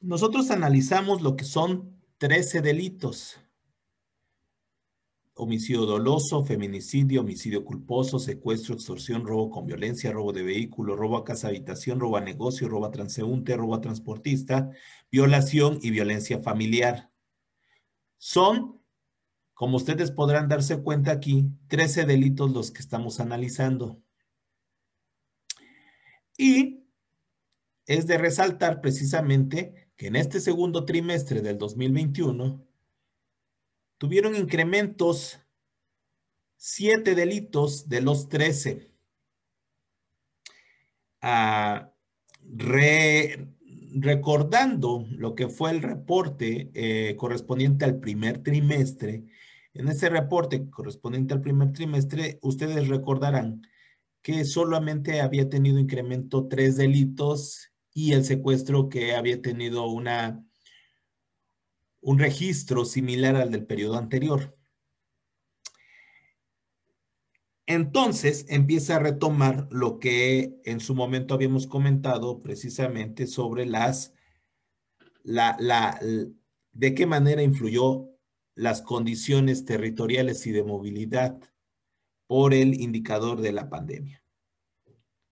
Nosotros analizamos lo que son 13 delitos. Homicidio doloso, feminicidio, homicidio culposo, secuestro, extorsión, robo con violencia, robo de vehículo, robo a casa habitación, robo a negocio, robo a transeúnte, robo a transportista, violación y violencia familiar. Son, como ustedes podrán darse cuenta aquí, 13 delitos los que estamos analizando. Y es de resaltar precisamente que en este segundo trimestre del 2021 tuvieron incrementos siete delitos de los 13. Ah, recordando lo que fue el reporte eh, correspondiente al primer trimestre, en ese reporte correspondiente al primer trimestre, ustedes recordarán que solamente había tenido incremento tres delitos y el secuestro que había tenido una, un registro similar al del periodo anterior. Entonces empieza a retomar lo que en su momento habíamos comentado precisamente sobre las, la, de qué manera influyó las condiciones territoriales y de movilidad por el indicador de la pandemia.